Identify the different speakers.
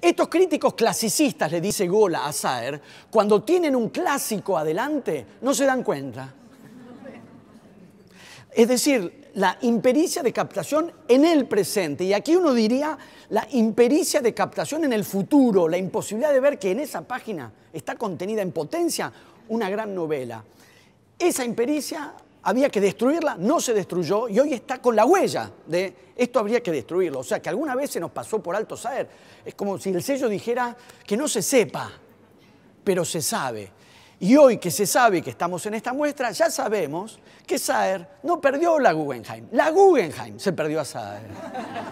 Speaker 1: Estos críticos clasicistas, le dice Gola a Saer, cuando tienen un clásico adelante, no se dan cuenta. Es decir, la impericia de captación en el presente. Y aquí uno diría la impericia de captación en el futuro, la imposibilidad de ver que en esa página está contenida en potencia una gran novela. Esa impericia había que destruirla, no se destruyó y hoy está con la huella de esto habría que destruirlo. O sea, que alguna vez se nos pasó por alto Saer. Es como si el sello dijera que no se sepa, pero se sabe. Y hoy que se sabe que estamos en esta muestra, ya sabemos que Saer no perdió la Guggenheim. La Guggenheim se perdió a Saer.